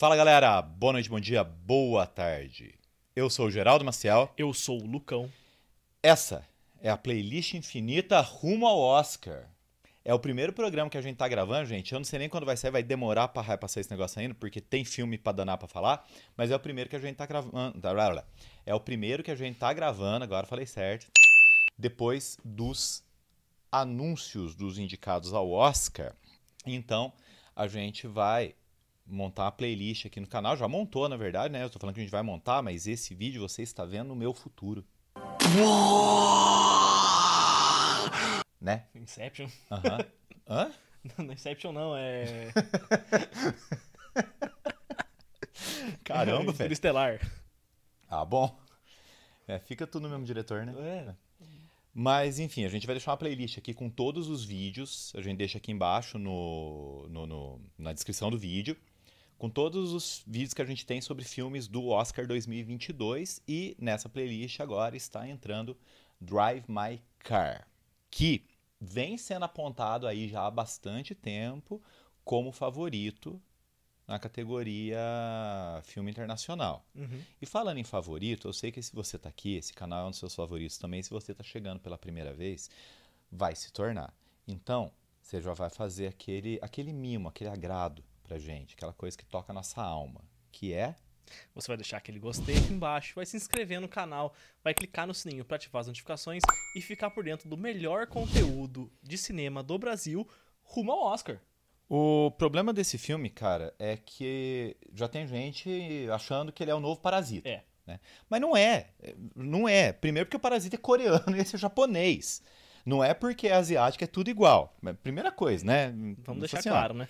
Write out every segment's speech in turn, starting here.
Fala galera, boa noite, bom dia, boa tarde. Eu sou o Geraldo Maciel. Eu sou o Lucão. Essa é a playlist infinita rumo ao Oscar. É o primeiro programa que a gente tá gravando, gente. Eu não sei nem quando vai sair, vai demorar pra passar esse negócio ainda, porque tem filme pra danar pra falar. Mas é o primeiro que a gente tá gravando. Tá, é o primeiro que a gente tá gravando, agora falei certo. Depois dos anúncios dos indicados ao Oscar. Então, a gente vai montar a playlist aqui no canal. Já montou, na verdade, né? Eu tô falando que a gente vai montar, mas esse vídeo você está vendo no meu futuro. né? Inception. Aham. Uhum. Hã? Não, é Inception não, é. Caramba, velho. Estelar. Ah, bom. É, fica tudo no mesmo diretor, né? É. Mas, enfim, a gente vai deixar uma playlist aqui com todos os vídeos. A gente deixa aqui embaixo no, no, no na descrição do vídeo com todos os vídeos que a gente tem sobre filmes do Oscar 2022 e nessa playlist agora está entrando Drive My Car, que vem sendo apontado aí já há bastante tempo como favorito na categoria filme internacional. Uhum. E falando em favorito, eu sei que se você está aqui, esse canal é um dos seus favoritos também, se você está chegando pela primeira vez, vai se tornar. Então, você já vai fazer aquele, aquele mimo, aquele agrado pra gente, aquela coisa que toca a nossa alma, que é você vai deixar aquele gostei aqui embaixo, vai se inscrever no canal, vai clicar no sininho para ativar as notificações e ficar por dentro do melhor conteúdo de cinema do Brasil rumo ao Oscar. O problema desse filme, cara, é que já tem gente achando que ele é o novo Parasita. É. Né? Mas não é. Não é. Primeiro porque o Parasita é coreano e esse é japonês. Não é porque é asiático, é tudo igual. Primeira coisa, né? Vamos deixar assim, claro, né?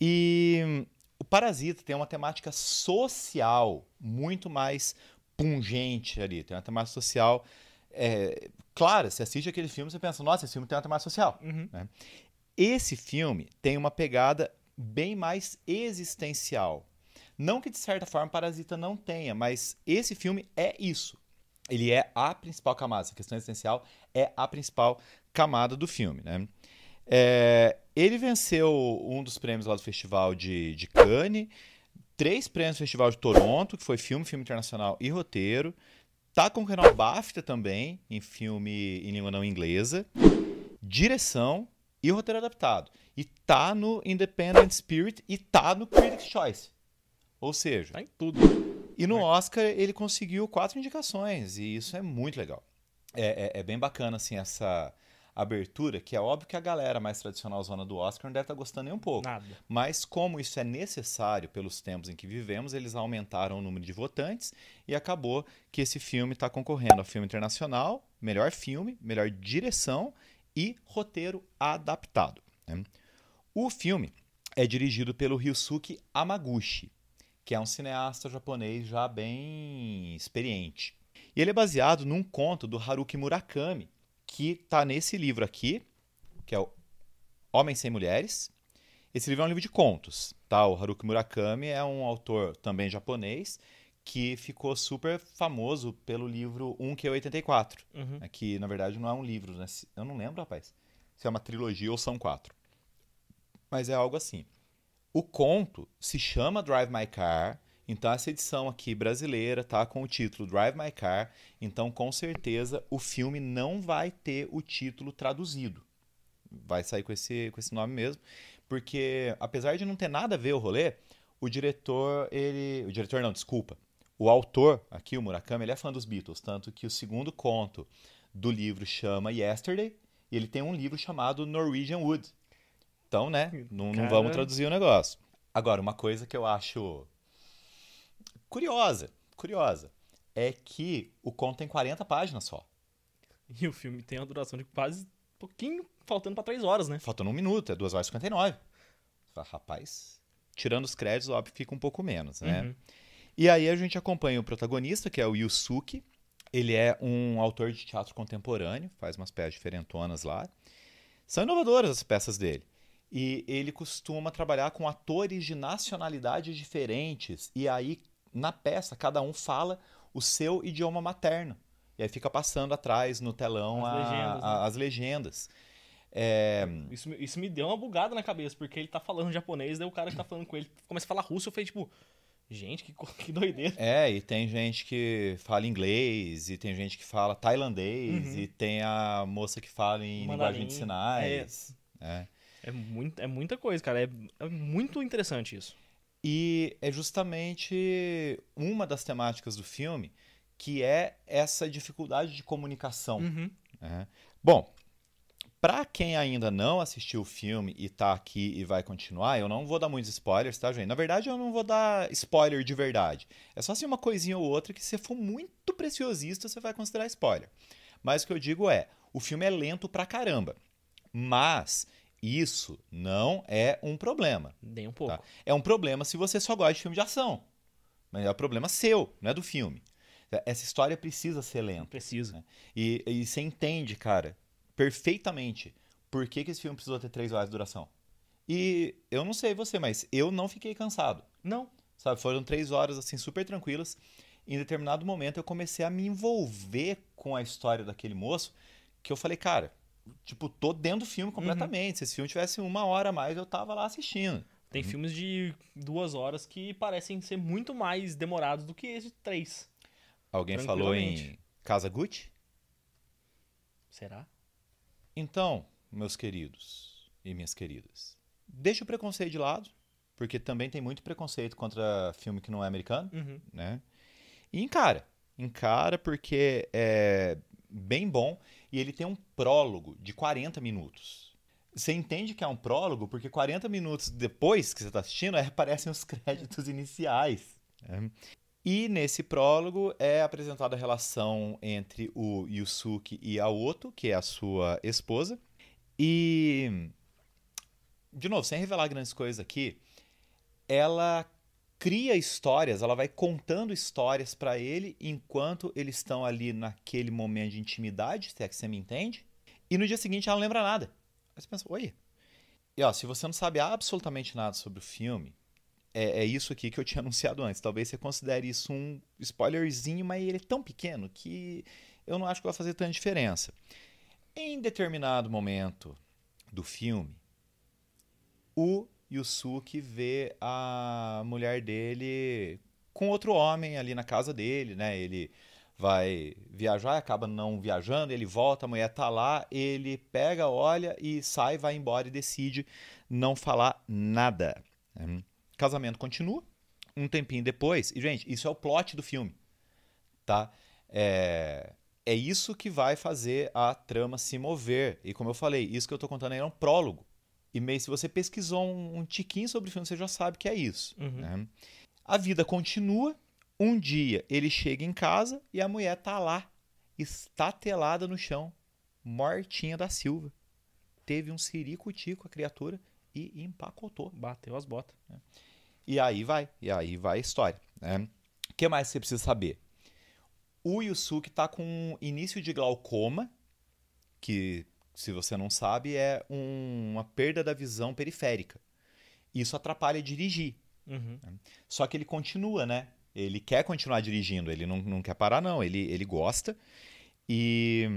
E o Parasita tem uma temática social muito mais pungente ali, tem uma temática social. É, claro, você assiste aquele filme, você pensa, nossa, esse filme tem uma temática social. Uhum. Né? Esse filme tem uma pegada bem mais existencial. Não que de certa forma Parasita não tenha, mas esse filme é isso. Ele é a principal camada. Essa questão existencial é a principal camada do filme, né? É, ele venceu um dos prêmios lá do Festival de, de Cannes, três prêmios do Festival de Toronto, que foi filme, filme internacional e roteiro. Tá o canal BAFTA também, em filme em língua não inglesa. Direção e roteiro adaptado. E tá no Independent Spirit e tá no Critics' Choice. Ou seja... Tá em tudo. E no tá Oscar ele conseguiu quatro indicações, e isso é muito legal. É, é, é bem bacana, assim, essa, abertura, que é óbvio que a galera mais tradicional zona do Oscar não deve estar tá gostando nem um pouco. Nada. Mas como isso é necessário pelos tempos em que vivemos, eles aumentaram o número de votantes e acabou que esse filme está concorrendo a filme internacional, melhor filme, melhor direção e roteiro adaptado. Né? O filme é dirigido pelo Ryusuke Amaguchi, que é um cineasta japonês já bem experiente. E ele é baseado num conto do Haruki Murakami, que está nesse livro aqui, que é o Homens Sem Mulheres. Esse livro é um livro de contos, tá? O Haruki Murakami é um autor também japonês que ficou super famoso pelo livro 1Q84, uhum. Né? que na verdade não é um livro, né? Eu não lembro, rapaz, se é uma trilogia ou são quatro. Mas é algo assim. O conto se chama Drive My Car, então essa edição aqui brasileira tá com o título Drive My Car, então com certeza o filme não vai ter o título traduzido. Vai sair com esse, com esse nome mesmo, porque apesar de não ter nada a ver o rolê, o diretor, ele, o diretor não, desculpa. O autor, aqui o Murakami, ele é fã dos Beatles, tanto que o segundo conto do livro chama Yesterday, e ele tem um livro chamado Norwegian Wood. Então, né, não, não vamos traduzir o negócio. Agora, uma coisa que eu acho curiosa, curiosa, é que o conto tem 40 páginas só. E o filme tem a duração de quase pouquinho, faltando para 3 horas, né? Faltando um minuto, é 2 horas e 59. Rapaz, tirando os créditos, óbvio, fica um pouco menos, né? Uhum. E aí a gente acompanha o protagonista, que é o Yusuke. Ele é um autor de teatro contemporâneo, faz umas peças diferentonas lá. São inovadoras as peças dele. E ele costuma trabalhar com atores de nacionalidades diferentes. E aí na peça, cada um fala o seu idioma materno. E aí fica passando atrás no telão as a, legendas. A, né? as legendas. É... Isso, isso me deu uma bugada na cabeça, porque ele tá falando japonês, daí o cara que tá falando com ele começa a falar russo, eu falei, tipo, gente, que, que doideira. É, e tem gente que fala inglês, e tem gente que fala tailandês, uhum. e tem a moça que fala em Mandarim, linguagem de sinais. É, é. é, muito, é muita coisa, cara. É, é muito interessante isso. E é justamente uma das temáticas do filme que é essa dificuldade de comunicação. Uhum. Né? Bom, para quem ainda não assistiu o filme e tá aqui e vai continuar, eu não vou dar muitos spoilers, tá, gente? Na verdade, eu não vou dar spoiler de verdade. É só assim uma coisinha ou outra que se for muito preciosista, você vai considerar spoiler. Mas o que eu digo é, o filme é lento pra caramba. Mas isso não é um problema. Nem um tá? pouco. Tá? É um problema se você só gosta de filme de ação. Mas é um problema seu, não é do filme. Essa história precisa ser lenta. Precisa. Né? E, e você entende, cara, perfeitamente por que, que esse filme precisou ter três horas de duração. E eu não sei você, mas eu não fiquei cansado. Não. Sabe, foram três horas, assim, super tranquilas. Em determinado momento eu comecei a me envolver com a história daquele moço, que eu falei, cara, tipo, tô dentro do filme uhum. completamente. Uhum. Se esse filme tivesse uma hora a mais, eu tava lá assistindo. Tem uhum. filmes de duas horas que parecem ser muito mais demorados do que esse de três. Alguém falou em Casa Gucci? Será? Então, meus queridos e minhas queridas, deixa o preconceito de lado, porque também tem muito preconceito contra filme que não é americano, uhum. né? E encara. Encara porque é, bem bom e ele tem um prólogo de 40 minutos. Você entende que é um prólogo porque 40 minutos depois que você está assistindo aparecem os créditos iniciais. Né? E nesse prólogo é apresentada a relação entre o Yusuke e Aoto, que é a sua esposa. E, de novo, sem revelar grandes coisas aqui, ela cria histórias, ela vai contando histórias para ele enquanto eles estão ali naquele momento de intimidade, se é que você me entende. E no dia seguinte ela não lembra nada. Aí você pensa, oi. E ó, se você não sabe absolutamente nada sobre o filme, é, é, isso aqui que eu tinha anunciado antes. Talvez você considere isso um spoilerzinho, mas ele é tão pequeno que eu não acho que vai fazer tanta diferença. Em determinado momento do filme, o Yusuke vê a mulher dele com outro homem ali na casa dele, né? Ele vai viajar, acaba não viajando, ele volta, a mulher tá lá, ele pega, olha e sai, vai embora e decide não falar nada. Casamento continua, um tempinho depois, e gente, isso é o plot do filme, tá? É, é isso que vai fazer a trama se mover, e como eu falei, isso que eu tô contando aí é um prólogo, e meio se você pesquisou um, um tiquinho sobre o filme, você já sabe que é isso. Uhum. Né? A vida continua. Um dia ele chega em casa e a mulher tá lá, estatelada no chão, mortinha da Silva. Teve um sirico a criatura e empacotou. Bateu as botas. Né? E aí vai, e aí vai a história. Né? O que mais você precisa saber? O Yusuke tá com início de glaucoma, que se você não sabe, é um, uma perda da visão periférica. Isso atrapalha dirigir. Uhum. Né? Só que ele continua, né? Ele quer continuar dirigindo, ele não, não quer parar, não. Ele, ele gosta. E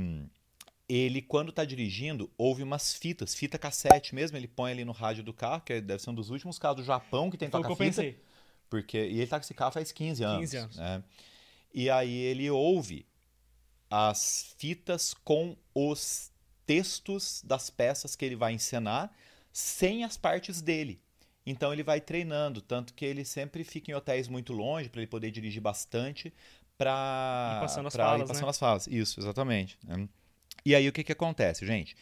ele, quando está dirigindo, ouve umas fitas, fita cassete mesmo, ele põe ali no rádio do carro, que deve ser um dos últimos casos do Japão que tem Foi toca fita. Porque, e ele está com esse carro faz 15 anos. 15 anos. Né? E aí ele ouve as fitas com os textos das peças que ele vai encenar sem as partes dele. Então ele vai treinando, tanto que ele sempre fica em hotéis muito longe para ele poder dirigir bastante para passando as pra falas, ir né? passando né? as falas. Isso, exatamente. Né? E aí o que, que acontece, gente?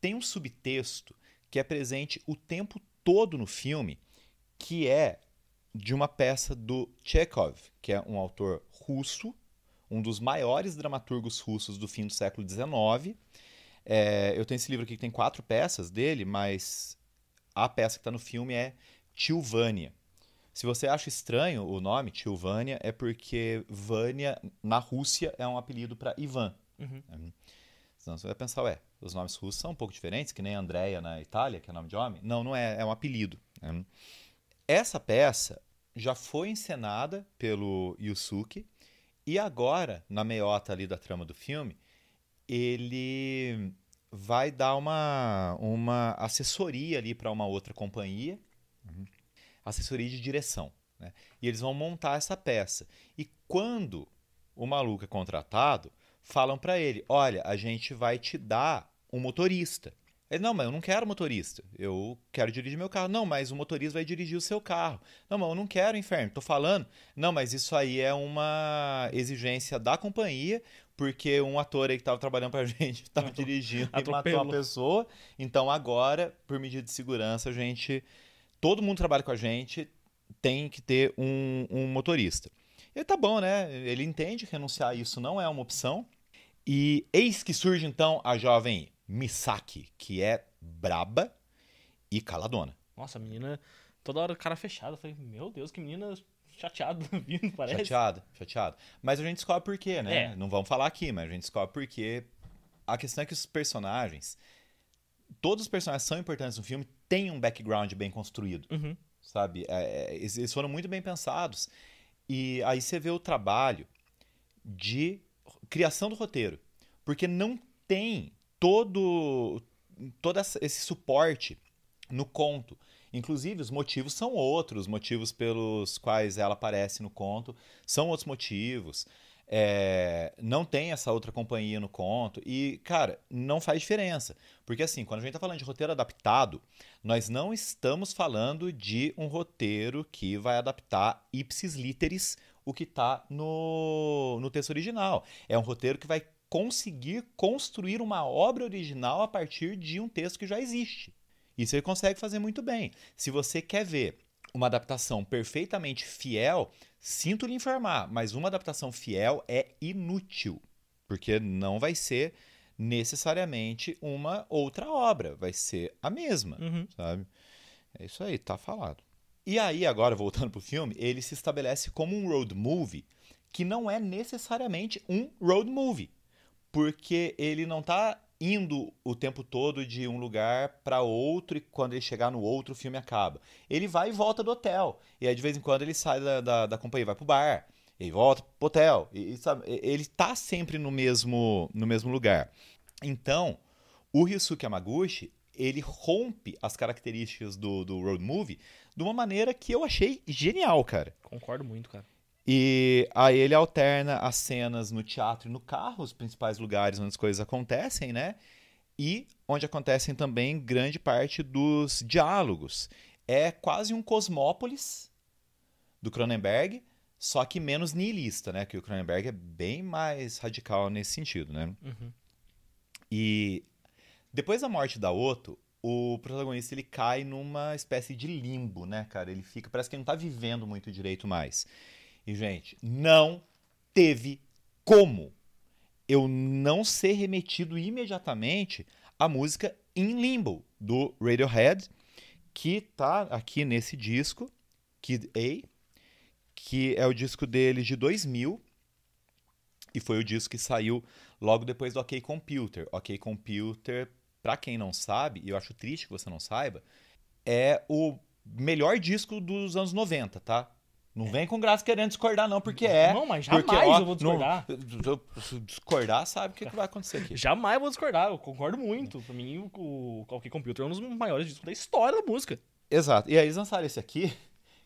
Tem um subtexto que é presente o tempo todo no filme, que é de uma peça do Chekhov, que é um autor russo, um dos maiores dramaturgos russos do fim do século XIX, é, eu tenho esse livro aqui que tem quatro peças dele, mas a peça que está no filme é Tilvânia. Se você acha estranho o nome, Tilvânia, é porque Vânia, na Rússia, é um apelido para Ivan. Uhum. uhum. Senão você vai pensar, ué, os nomes russos são um pouco diferentes, que nem Andréia na Itália, que é nome de homem. Não, não é, é um apelido. Né? Essa peça já foi encenada pelo Yusuke, e agora, na meiota ali da trama do filme, ele vai dar uma, uma assessoria ali para uma outra companhia, uhum. assessoria de direção. Né? E eles vão montar essa peça. E quando o maluco é contratado, falam para ele: olha, a gente vai te dar um motorista. Ele, não, mas eu não quero motorista. Eu quero dirigir meu carro. Não, mas o motorista vai dirigir o seu carro. Não, mas eu não quero, inferno. Tô falando. Não, mas isso aí é uma exigência da companhia porque um ator aí que tava trabalhando pra gente tava dirigindo Atropelo. e matou uma pessoa. Então agora, por medida de segurança, a gente. Todo mundo que trabalha com a gente, tem que ter um, um motorista. E tá bom, né? Ele entende que renunciar a isso não é uma opção. E eis que surge então a jovem Misaki, que é braba e caladona. Nossa, a menina, toda hora cara fechada. Eu falei, meu Deus, que menina chateado vindo, parece. Chateado, chateado. Mas a gente descobre por quê, né? É. Não vamos falar aqui, mas a gente descobre por quê. A questão é que os personagens. Todos os personagens são importantes no filme, têm um background bem construído. Uhum. Sabe? É, é eles foram muito bem pensados. E aí você vê o trabalho de criação do roteiro. Porque não tem todo, todo esse suporte no conto Inclusive, os motivos são outros, os motivos pelos quais ela aparece no conto são outros motivos. É, não tem essa outra companhia no conto. E, cara, não faz diferença. Porque, assim, quando a gente está falando de roteiro adaptado, nós não estamos falando de um roteiro que vai adaptar ipsis literis o que está no, no texto original. É um roteiro que vai conseguir construir uma obra original a partir de um texto que já existe. Isso ele consegue fazer muito bem. Se você quer ver uma adaptação perfeitamente fiel, sinto lhe informar, mas uma adaptação fiel é inútil, porque não vai ser necessariamente uma outra obra, vai ser a mesma, uhum. sabe? É isso aí, tá falado. E aí, agora voltando pro filme, ele se estabelece como um road movie que não é necessariamente um road movie, porque ele não tá indo o tempo todo de um lugar para outro e quando ele chegar no outro o filme acaba. Ele vai e volta do hotel. E aí de vez em quando ele sai da, da, da companhia, vai pro bar, e volta pro hotel. E, e, sabe, ele tá sempre no mesmo, no mesmo lugar. Então, o Ryusuke Yamaguchi, ele rompe as características do, do road movie de uma maneira que eu achei genial, cara. Concordo muito, cara. E aí ele alterna as cenas no teatro e no carro, os principais lugares onde as coisas acontecem, né? E onde acontecem também grande parte dos diálogos. É quase um Cosmópolis do Cronenberg, só que menos niilista, né? Que o Cronenberg é bem mais radical nesse sentido, né? Uhum. E depois da morte da Otto, o protagonista ele cai numa espécie de limbo, né, cara? Ele fica, parece que ele não tá vivendo muito direito mais. E, gente, não teve como eu não ser remetido imediatamente à música In Limbo, do Radiohead, que tá aqui nesse disco, Kid A, que é o disco deles de 2000, e foi o disco que saiu logo depois do OK Computer. OK Computer, para quem não sabe, e eu acho triste que você não saiba, é o melhor disco dos anos 90, tá? Não vem com graça querendo discordar, não, porque é. Não, mas jamais porque, ó, eu vou discordar. se discordar, sabe o que, que vai acontecer aqui. Jamais vou discordar, eu concordo muito. Pra mim, o, o Qualquer Computer é um dos maiores discos da história da música. Exato. E aí eles lançaram esse aqui,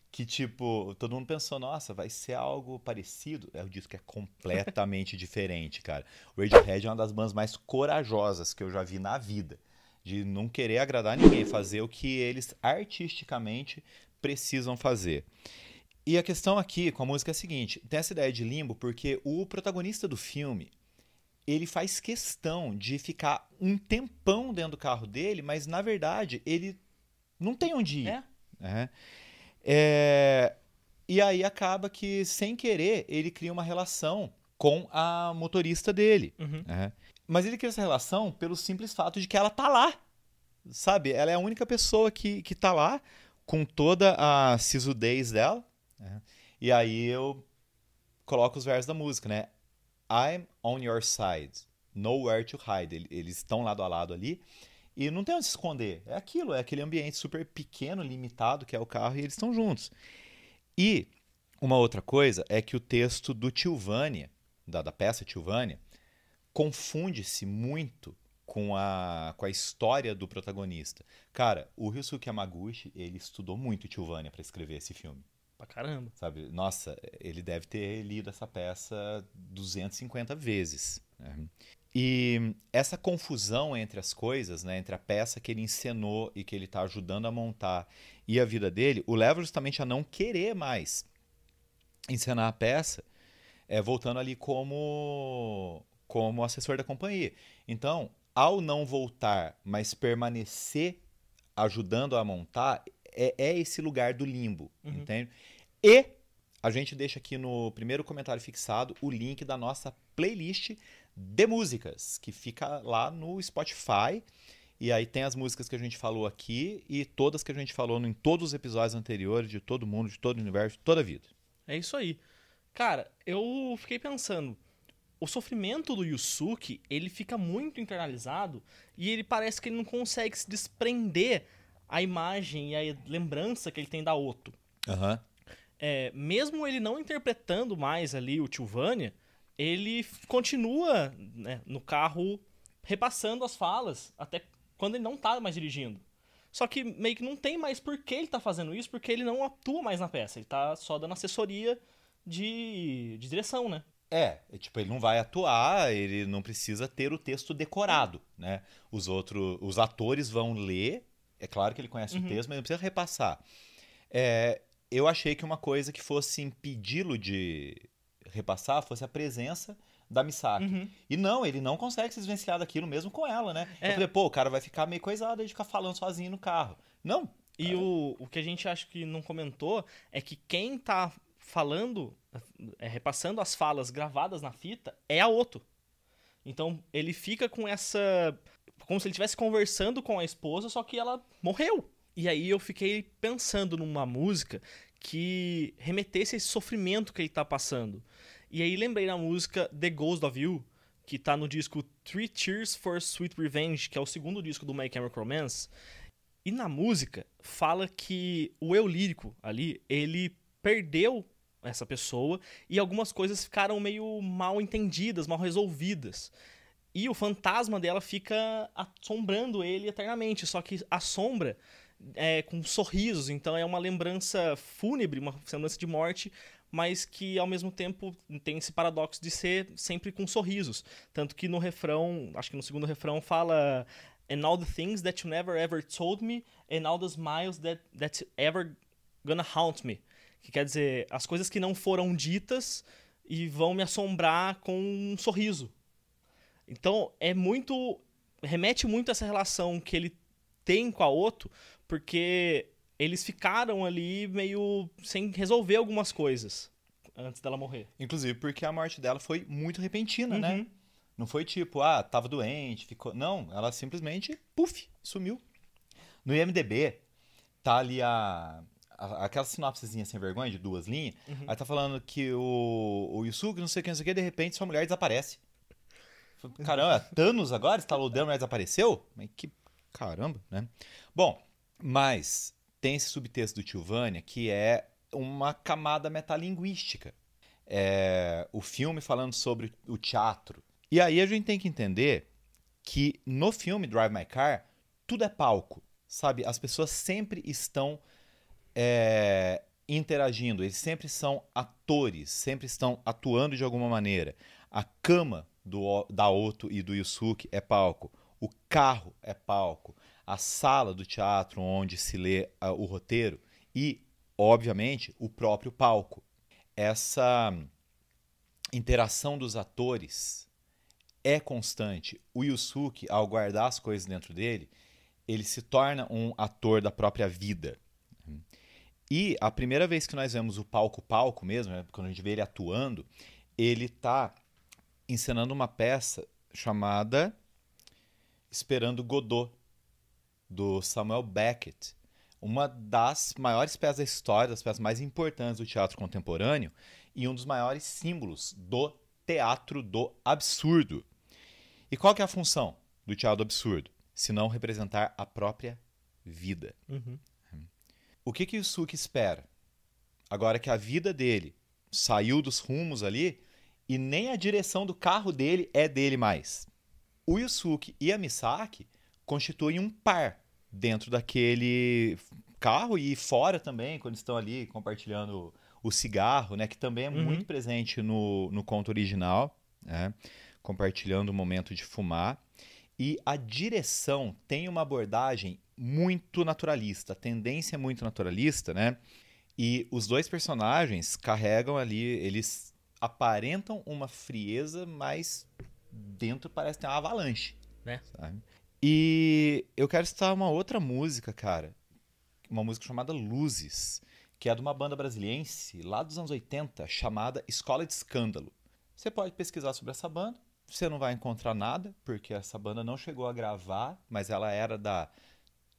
que tipo, todo mundo pensou, nossa, vai ser algo parecido. É o disco que é completamente diferente, cara. O Radiohead é uma das bandas mais corajosas que eu já vi na vida. De não querer agradar ninguém, fazer o que eles artisticamente precisam fazer. E a questão aqui com a música é a seguinte: tem essa ideia de limbo porque o protagonista do filme ele faz questão de ficar um tempão dentro do carro dele, mas na verdade ele não tem onde ir. É. Né? É... E aí acaba que, sem querer, ele cria uma relação com a motorista dele. Uhum. Né? Mas ele cria essa relação pelo simples fato de que ela tá lá. Sabe? Ela é a única pessoa que, que tá lá com toda a sisudez dela. E aí eu coloco os versos da música, né? I'm on your side, nowhere to hide. Eles estão lado a lado ali e não tem onde se esconder. É aquilo, é aquele ambiente super pequeno, limitado que é o carro e eles estão juntos. E uma outra coisa é que o texto do Tilvânia, da, da peça Tilvânia, confunde-se muito com a, com a história do protagonista. Cara, o Ryusuke Yamaguchi, ele estudou muito Tilvânia para escrever esse filme. Pra caramba. Sabe? Nossa, ele deve ter lido essa peça 250 vezes. Né? E essa confusão entre as coisas, né, entre a peça que ele encenou e que ele está ajudando a montar e a vida dele, o leva justamente a não querer mais encenar a peça, é, voltando ali como, como assessor da companhia. Então, ao não voltar, mas permanecer ajudando a montar, é, é esse lugar do limbo, uhum. entende? E a gente deixa aqui no primeiro comentário fixado o link da nossa playlist de músicas, que fica lá no Spotify. E aí tem as músicas que a gente falou aqui e todas que a gente falou em todos os episódios anteriores, de todo mundo, de todo o universo, de toda a vida. É isso aí. Cara, eu fiquei pensando. O sofrimento do Yusuke, ele fica muito internalizado e ele parece que ele não consegue se desprender a imagem e a lembrança que ele tem da Otto. Uhum. É, mesmo ele não interpretando mais ali o Tilvânia, ele continua né, no carro repassando as falas até quando ele não está mais dirigindo. Só que meio que não tem mais por que ele está fazendo isso, porque ele não atua mais na peça, ele está só dando assessoria de, de direção, né? É, tipo, ele não vai atuar, ele não precisa ter o texto decorado, né? Os outros, os atores vão ler é claro que ele conhece uhum. o texto, mas ele precisa repassar. É, eu achei que uma coisa que fosse impedi-lo de repassar fosse a presença da Misaki. Uhum. E não, ele não consegue se desvencilhar daquilo mesmo com ela, né? É. Eu falei, pô, o cara vai ficar meio coisado de ficar falando sozinho no carro. Não. E o, o que a gente acho que não comentou é que quem tá falando, é, repassando as falas gravadas na fita é a Otto. Então ele fica com essa como se ele estivesse conversando com a esposa, só que ela morreu. E aí eu fiquei pensando numa música que remetesse a esse sofrimento que ele tá passando. E aí lembrei da música The Ghost of You, que tá no disco Three Cheers for Sweet Revenge, que é o segundo disco do My Chemical Romance. E na música fala que o eu lírico ali, ele perdeu essa pessoa e algumas coisas ficaram meio mal entendidas, mal resolvidas. E o fantasma dela fica assombrando ele eternamente, só que a sombra é com sorrisos, então é uma lembrança fúnebre, uma lembrança de morte, mas que ao mesmo tempo tem esse paradoxo de ser sempre com sorrisos. Tanto que no refrão, acho que no segundo refrão, fala And all the things that you never ever told me, and all the smiles that, that's ever gonna haunt me. Que quer dizer, as coisas que não foram ditas e vão me assombrar com um sorriso, então é muito. remete muito a essa relação que ele tem com a Otto, porque eles ficaram ali meio sem resolver algumas coisas antes dela morrer. Inclusive porque a morte dela foi muito repentina, né? uhum. né? Não foi tipo, ah, tava doente, ficou. Não, ela simplesmente, puf, sumiu. No IMDB, tá ali a. a aquela sinopsezinha sem vergonha de duas linhas. Uhum. Aí tá falando que o, o Yusuke, não sei o que, não sei o que, de repente sua mulher desaparece. Caramba, Thanos agora instalou o mas apareceu? Mas que caramba, né? Bom, mas tem esse subtexto do Tilvânia que é uma camada metalinguística. É, o filme falando sobre o teatro. E aí a gente tem que entender que no filme Drive My Car, tudo é palco, sabe? As pessoas sempre estão é, interagindo, eles sempre são atores, sempre estão atuando de alguma maneira. A cama do Oto e do Yusuke é palco. O carro é palco. A sala do teatro onde se lê uh, o roteiro e, obviamente, o próprio palco. Essa interação dos atores é constante. O Yusuke, ao guardar as coisas dentro dele, ele se torna um ator da própria vida. E a primeira vez que nós vemos o palco palco mesmo, né, quando a gente vê ele atuando, ele tá encenando uma peça chamada Esperando Godot, do Samuel Beckett. Uma das maiores peças da história, das peças mais importantes do teatro contemporâneo e um dos maiores símbolos do teatro do absurdo. E qual que é a função do teatro do absurdo? Se não representar a própria vida. Uhum. O que que o Suki espera? Agora que a vida dele saiu dos rumos ali, e nem a direção do carro dele é dele mais. O Yusuke e a Misaki constituem um par dentro daquele carro e fora também, quando estão ali compartilhando o cigarro, né? Que também é uhum. muito presente no, no conto original, né? Compartilhando o momento de fumar. E a direção tem uma abordagem muito naturalista, a tendência é muito naturalista, né? E os dois personagens carregam ali, eles aparentam uma frieza, mas dentro parece ter uma avalanche. Né? Sabe? E eu quero citar uma outra música, cara. Uma música chamada Luzes, que é de uma banda brasiliense lá dos anos 80, chamada Escola de Escândalo. Você pode pesquisar sobre essa banda, você não vai encontrar nada, porque essa banda não chegou a gravar, mas ela era da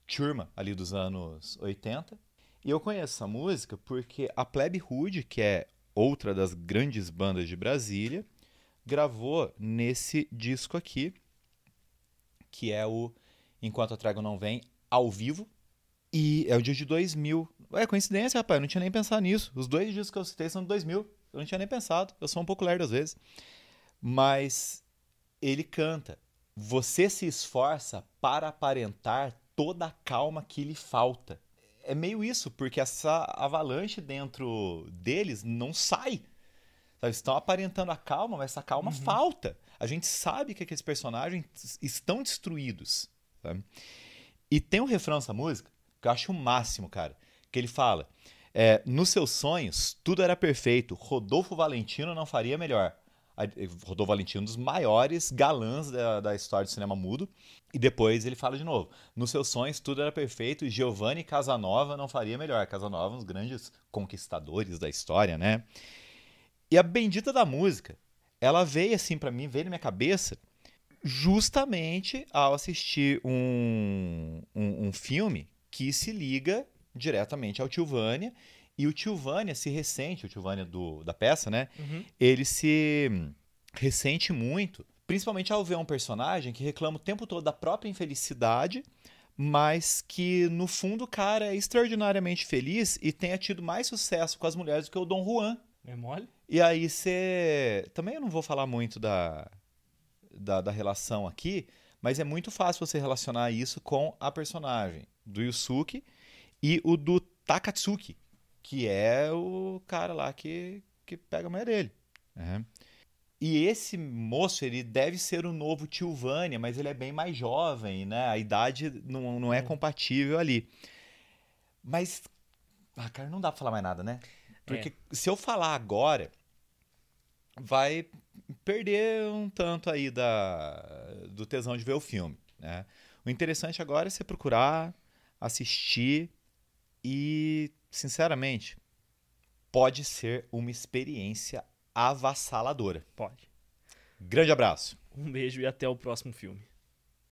turma ali dos anos 80. E eu conheço essa música porque a Plebe Hood, que é outra das grandes bandas de Brasília, gravou nesse disco aqui, que é o Enquanto a Trago Não Vem, ao vivo. E é o dia de 2000. É coincidência, rapaz, eu não tinha nem pensado nisso. Os dois discos que eu citei são de 2000. Eu não tinha nem pensado. Eu sou um pouco lerdo às vezes. Mas ele canta. Você se esforça para aparentar toda a calma que lhe falta é meio isso, porque essa avalanche dentro deles não sai. Eles estão aparentando a calma, mas essa calma uhum. falta. A gente sabe que aqueles personagens estão destruídos. Sabe? E tem um refrão nessa música que eu acho o máximo, cara. Que ele fala: é, Nos seus sonhos, tudo era perfeito. Rodolfo Valentino não faria melhor. Eh, Rodolfo Valentim, é um dos maiores galãs da, da, história do cinema mudo. E depois ele fala de novo: Nos seus sonhos tudo era perfeito e Giovanni Casanova não faria melhor. Casanova, um dos grandes conquistadores da história, né? E a bendita da música, ela veio assim para mim, veio na minha cabeça, justamente ao assistir um, um, um filme que se liga diretamente ao Tilvânia e o tio Vânia se ressente, o tio Vânia do, da peça, né? Uhum. Ele se ressente muito, principalmente ao ver um personagem que reclama o tempo todo da própria infelicidade, mas que no fundo o cara é extraordinariamente feliz e tenha tido mais sucesso com as mulheres do que o Dom Juan. É mole? E aí você. Também eu não vou falar muito da, da, da relação aqui, mas é muito fácil você relacionar isso com a personagem do Yusuke e o do Takatsuki, que é o cara lá que, que pega a mulher dele. Uhum. E esse moço, ele deve ser o novo tio Vânia, mas ele é bem mais jovem, né? A idade não, não é uhum. compatível ali. Mas, ah, cara, não dá pra falar mais nada, né? Porque é. se eu falar agora, vai perder um tanto aí da, do tesão de ver o filme, né? O interessante agora é você procurar, assistir e sinceramente, pode ser uma experiência avassaladora. Pode. Grande abraço. Um beijo e até o próximo filme.